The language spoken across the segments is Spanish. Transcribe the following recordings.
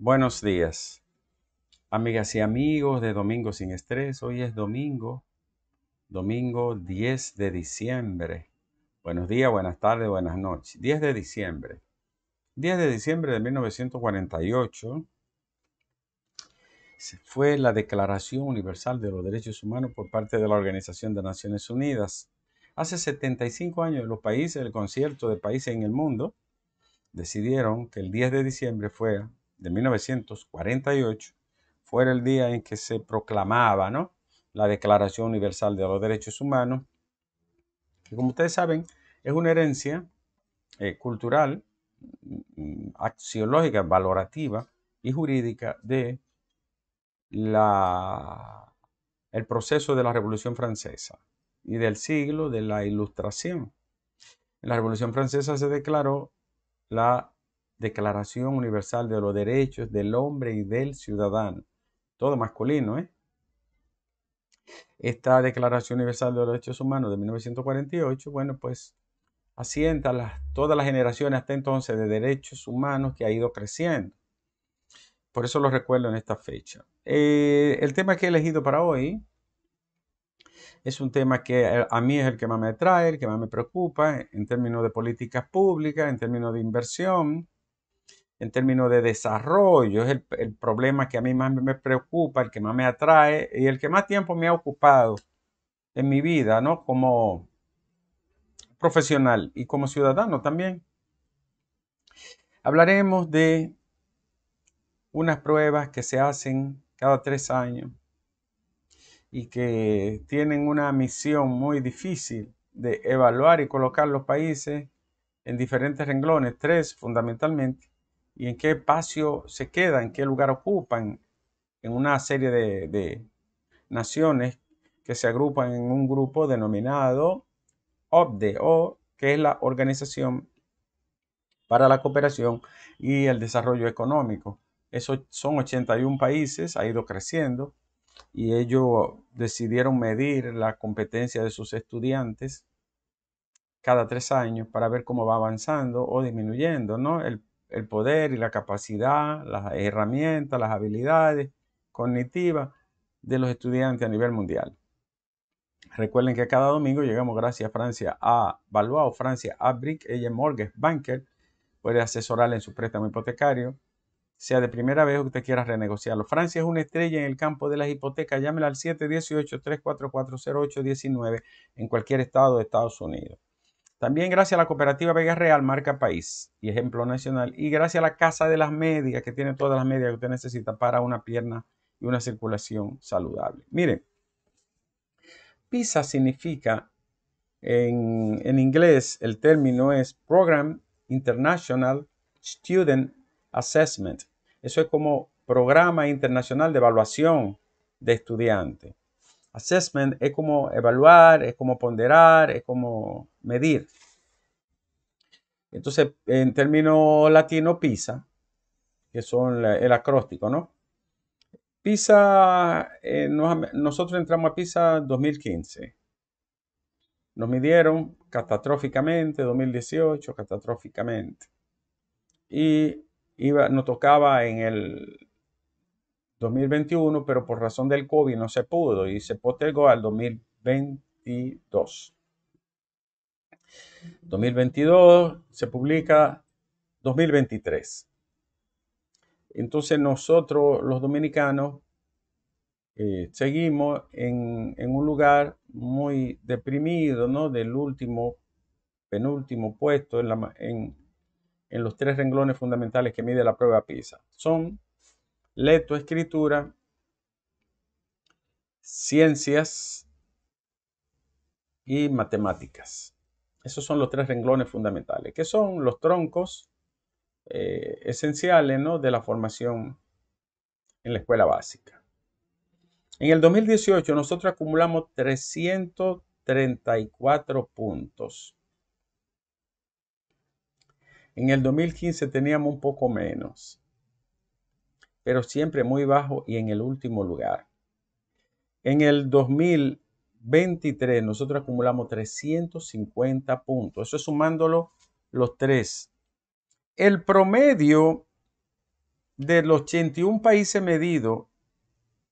Buenos días, amigas y amigos de Domingo sin Estrés. Hoy es domingo, domingo 10 de diciembre. Buenos días, buenas tardes, buenas noches. 10 de diciembre. 10 de diciembre de 1948 fue la Declaración Universal de los Derechos Humanos por parte de la Organización de Naciones Unidas. Hace 75 años los países, el concierto de países en el mundo, decidieron que el 10 de diciembre fuera de 1948 fuera el día en que se proclamaba la Declaración Universal de los Derechos Humanos, que como ustedes saben es una herencia eh, cultural, mm, axiológica, valorativa y jurídica de la, el proceso de la Revolución Francesa y del siglo de la Ilustración. En la Revolución Francesa se declaró la Declaración Universal de los Derechos del Hombre y del Ciudadano. Todo masculino, ¿eh? Esta Declaración Universal de los Derechos Humanos de 1948, bueno, pues asienta las, todas las generaciones hasta entonces de derechos humanos que ha ido creciendo. Por eso lo recuerdo en esta fecha. Eh, el tema que he elegido para hoy es un tema que eh, a mí es el que más me atrae, el que más me preocupa en términos de políticas públicas, en términos de inversión, en términos de desarrollo, es el, problema que a mí más me preocupa, el que más me atrae y el que más tiempo me ha ocupado en mi vida, ¿no? Como profesional y como ciudadano también. Hablaremos de unas pruebas que se hacen cada tres años y que tienen una misión muy difícil de evaluar y colocar los países en diferentes renglones, tres fundamentalmente, y en qué espacio se queda, en qué lugar ocupan en una serie de, naciones que se agrupan en un grupo denominado OBDE, que es la Organización para la Cooperación y el Desarrollo Económico. Esos son 81 países, ha ido creciendo y ellos decidieron medir la competencia de sus estudiantes cada tres años para ver cómo va avanzando o disminuyendo, ¿no? El el poder y la capacidad, las herramientas, las habilidades cognitivas de los estudiantes a nivel mundial. Recuerden que cada domingo llegamos gracias a Francia a o Francia a Brick, ella Mortgage Banker, puede asesorarle en su préstamo hipotecario, sea de primera vez o que usted quiera renegociarlo. Francia es una estrella en el campo de las hipotecas, llámela al 718 19 en cualquier estado de Estados Unidos. También gracias a la cooperativa Vega Real, marca país y ejemplo nacional. Y gracias a la Casa de las Medias, que tiene todas las medias que usted necesita para una pierna y una circulación saludable. Mire, PISA significa, en, en inglés, el término es Program International Student Assessment. Eso es como Programa Internacional de Evaluación de Estudiante. Assessment es como evaluar, es como ponderar, es como medir. Entonces, en término latino, PISA, que son el acróstico, ¿no? PISA, eh, nosotros entramos a PISA en 2015. Nos midieron catastróficamente, 2018, catastróficamente. Y iba, nos tocaba en el 2021, pero por razón del COVID no se pudo y se postergó al 2022. 2022 se publica 2023. Entonces nosotros los dominicanos eh, seguimos en, un lugar muy deprimido, ¿no? Del último, penúltimo puesto en, los tres renglones fundamentales que mide la prueba PISA. Son leto, escritura, ciencias y matemáticas. Esos son los tres renglones fundamentales, que son los troncos eh, esenciales de la formación en la escuela básica. En el 2018 nosotros acumulamos 334 puntos. En el 2015 teníamos un poco menos, pero siempre muy bajo y en el último lugar. En el 2000 23, nosotros acumulamos 350 puntos. Eso es sumándolo los tres. El promedio de los 81 países medidos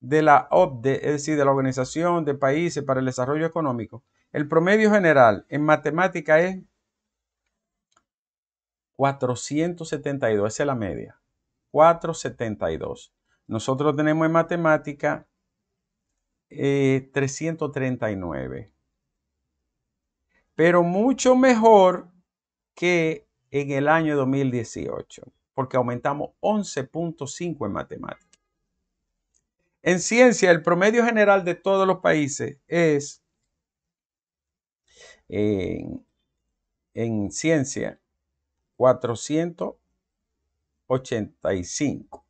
de la OPDE, es decir, de la Organización de Países para el Desarrollo Económico, el promedio general en matemática es 472, esa es la media, 472. Nosotros tenemos en matemática 339. Eh, Pero mucho mejor que en el año 2018, porque aumentamos 11.5 en matemáticas. En ciencia, el promedio general de todos los países es, en, en ciencia, 485.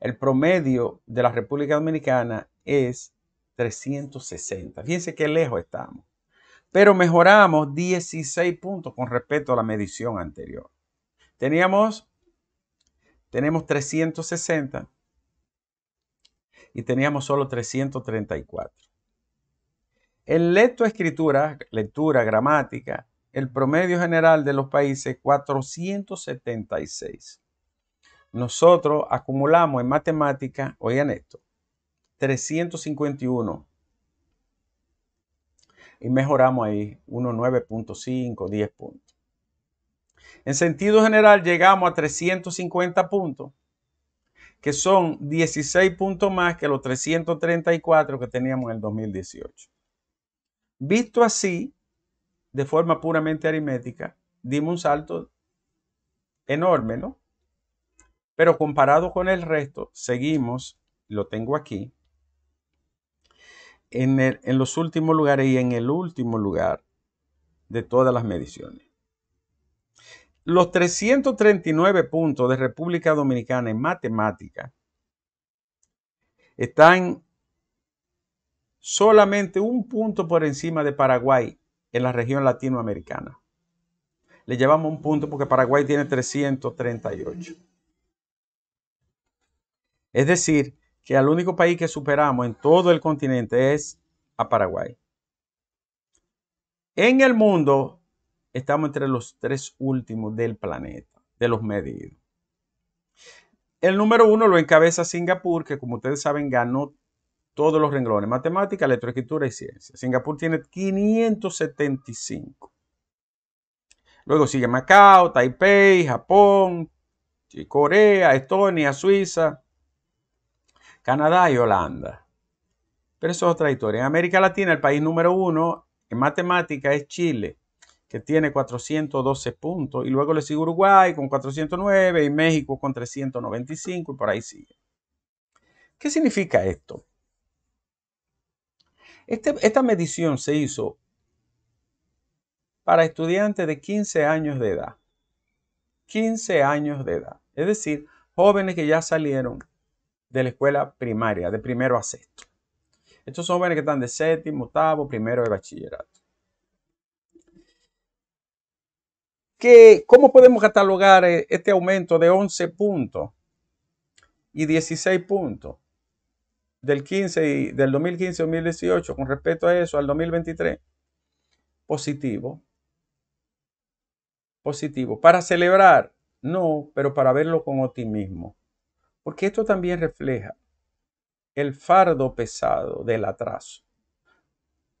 El promedio de la República Dominicana es 360. Fíjense qué lejos estamos. Pero mejoramos 16 puntos con respecto a la medición anterior. Teníamos, tenemos 360 y teníamos solo 334. En lectoescritura, lectura, gramática, el promedio general de los países 476 nosotros acumulamos en matemática, oigan esto, 351. Y mejoramos ahí unos 9.5, 10 puntos. En sentido general llegamos a 350 puntos, que son 16 puntos más que los 334 que teníamos en el 2018. Visto así, de forma puramente aritmética, dimos un salto enorme, ¿no? Pero comparado con el resto, seguimos, lo tengo aquí, en, los últimos lugares y en el último lugar de todas las mediciones. Los 339 puntos de República Dominicana en matemática están solamente un punto por encima de Paraguay en la región latinoamericana. Le llevamos un punto porque Paraguay tiene 338. Es decir, que el único país que superamos en todo el continente es a Paraguay. En el mundo estamos entre los tres últimos del planeta, de los medidos. El número uno lo encabeza Singapur, que como ustedes saben ganó todos los renglones, matemática, escritura y ciencia. Singapur tiene 575. Luego sigue Macao, Taipei, Japón, Corea, Estonia, Suiza, Canadá y Holanda. Pero eso es otra historia. En América Latina, el país número uno en matemática es Chile, que tiene 412 puntos, y luego le sigue Uruguay con 409 y México con 395 y por ahí sigue. ¿Qué significa esto? Este, esta medición se hizo para estudiantes de 15 años de edad. 15 años de edad. Es decir, jóvenes que ya salieron de la escuela primaria, de primero a sexto. Estos son jóvenes que están de séptimo, octavo, primero de bachillerato. ¿Qué, ¿Cómo podemos catalogar eh, este aumento de 11 puntos y 16 puntos del, 15 y, del 2015-2018 con respecto a eso al 2023? Positivo. Positivo. Para celebrar, no, pero para verlo con optimismo. Porque esto también refleja el fardo pesado del atraso,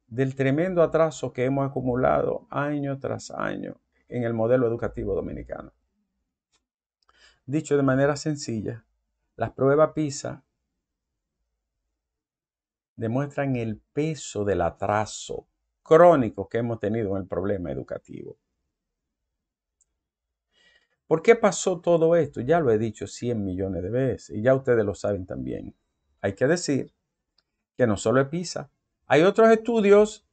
del tremendo atraso que hemos acumulado año tras año en el modelo educativo dominicano. Dicho de manera sencilla, las pruebas PISA demuestran el peso del atraso crónico que hemos tenido en el problema educativo. ¿Por qué pasó todo esto? Ya lo he dicho 100 millones de veces y ya ustedes lo saben también. Hay que decir que no solo es PISA, hay otros estudios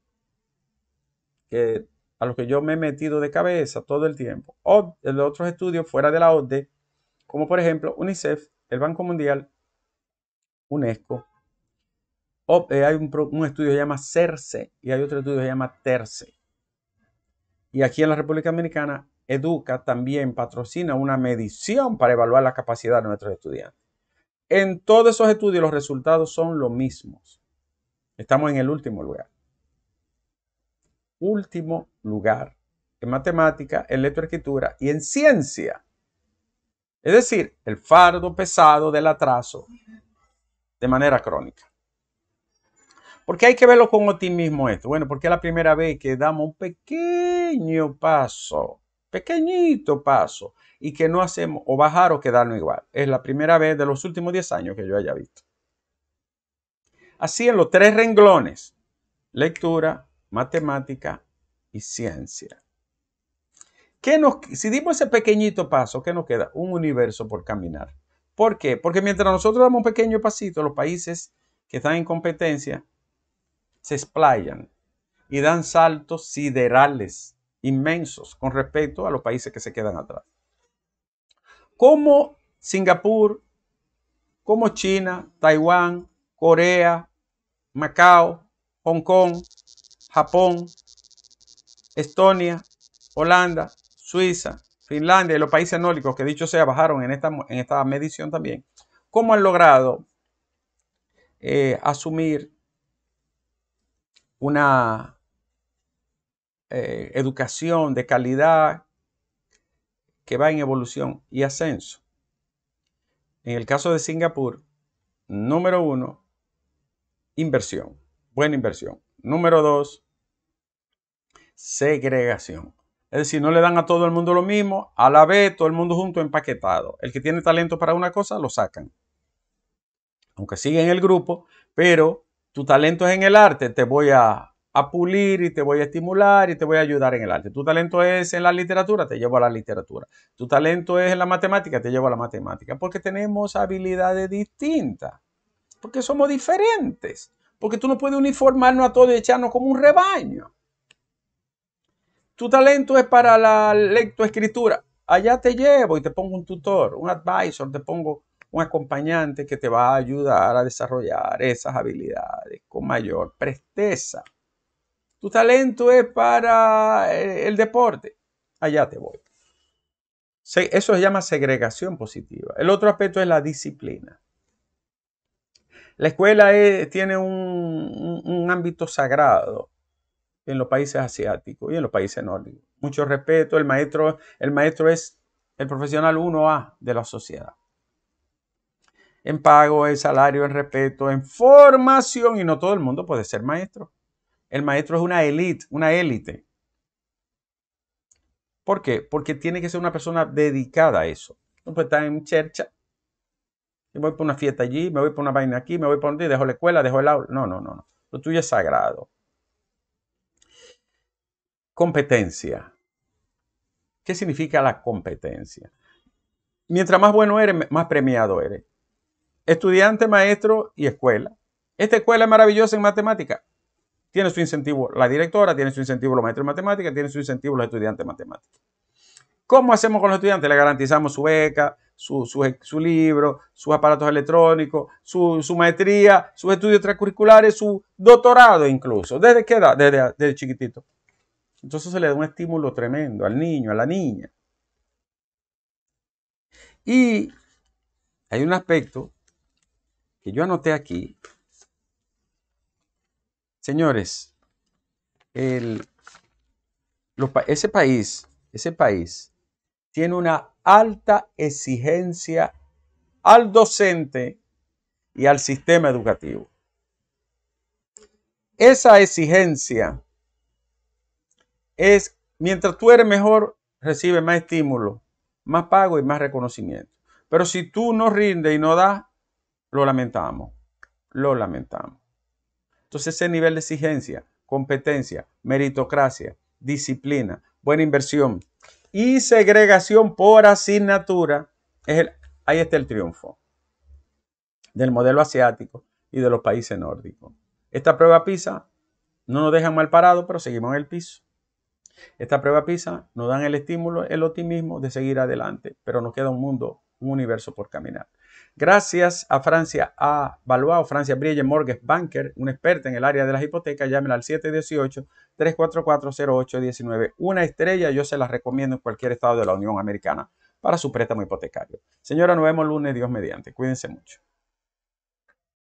que, a los que yo me he metido de cabeza todo el tiempo, o otros estudios fuera de la ODE, como por ejemplo UNICEF, el Banco Mundial, UNESCO. Eh, hay un, un, estudio que se llama CERCE y hay otro estudio que se llama TERCE. Y aquí en la República Dominicana Educa también patrocina una medición para evaluar la capacidad de nuestros estudiantes. En todos esos estudios los resultados son los mismos. Estamos en el último lugar. Último lugar en matemática, en lectoescritura y en ciencia. Es decir, el fardo pesado del atraso de manera crónica. Porque hay que verlo con optimismo esto. Bueno, porque es la primera vez que damos un pequeño paso pequeñito paso y que no hacemos o bajar o quedarnos igual. Es la primera vez de los últimos 10 años que yo haya visto. Así en los tres renglones, lectura, matemática y ciencia. Que nos, si dimos ese pequeñito paso, ¿qué nos queda? Un universo por caminar. ¿Por qué? Porque mientras nosotros damos un pequeño pasito, los países que están en competencia se explayan y dan saltos siderales inmensos con respecto a los países que se quedan atrás. Como Singapur, como China, Taiwán, Corea, Macao, Hong Kong, Japón, Estonia, Holanda, Suiza, Finlandia y los países nórdicos, que dicho sea, bajaron en esta, en esta medición también, ¿cómo han logrado eh, asumir una eh, educación de calidad que va en evolución y ascenso. En el caso de Singapur, número uno, inversión, buena inversión. Número dos, segregación. Es decir, no le dan a todo el mundo lo mismo, a la vez todo el mundo junto empaquetado. El que tiene talento para una cosa, lo sacan. Aunque sigue en el grupo, pero tu talento es en el arte, te voy a, a pulir y te voy a estimular y te voy a ayudar en el arte. Tu talento es en la literatura, te llevo a la literatura. Tu talento es en la matemática, te llevo a la matemática. Porque tenemos habilidades distintas, porque somos diferentes, porque tú no puedes uniformarnos a todos y echarnos como un rebaño. Tu talento es para la lectoescritura. Allá te llevo y te pongo un tutor, un advisor, te pongo un acompañante que te va a ayudar a desarrollar esas habilidades con mayor presteza tu talento es para eh, el deporte, allá te voy. Eso se llama segregación positiva. El otro aspecto es la disciplina. La escuela tiene un, ámbito sagrado en los países asiáticos y en los países nórdicos. Mucho respeto, el maestro, el maestro es el profesional 1A de la sociedad. En pago, en salario, en respeto, en formación, y no todo el mundo puede ser maestro. El maestro es una élite, una élite. ¿Por qué? Porque tiene que ser una persona dedicada a eso. No puede estar en chercha. Y voy por una fiesta allí, me voy por una vaina aquí, me voy por donde, dejo la escuela, dejo el aula. No, no, no, no. Lo tuyo es sagrado. Competencia. ¿Qué significa la competencia? Mientras más bueno eres, más premiado eres. Estudiante, maestro y escuela. Esta escuela es maravillosa en matemáticas tiene su incentivo la directora, tiene su incentivo los maestros de matemáticas, tiene su incentivo los estudiantes de matemáticas. ¿Cómo hacemos con los estudiantes? Le garantizamos su beca, su, su, su libro, sus aparatos electrónicos, su, su, maestría, sus estudios extracurriculares, su doctorado incluso. ¿Desde qué edad? desde chiquitito. Entonces se le da un estímulo tremendo al niño, a la niña. Y hay un aspecto que yo anoté aquí, Señores, ese país, ese país tiene una alta exigencia al docente y al sistema educativo. Esa exigencia es, mientras tú eres mejor, recibes más estímulo, más pago y más reconocimiento. Pero si tú no rindes y no das, lo lamentamos, lo lamentamos. Entonces ese nivel de exigencia, competencia, meritocracia, disciplina, buena inversión y segregación por asignatura, es el, ahí está el triunfo del modelo asiático y de los países nórdicos. Esta prueba PISA no nos deja mal parado, pero seguimos en el piso. Esta prueba PISA nos dan el estímulo, el optimismo de seguir adelante, pero nos queda un mundo, un universo por caminar. Gracias a Francia A. Valuado, Francia Brille Mortgage Banker, una experta en el área de las hipotecas, llámela al 718-344-0819. Una estrella, yo se la recomiendo en cualquier estado de la Unión Americana para su préstamo hipotecario. Señora, nos vemos lunes, Dios mediante. Cuídense mucho.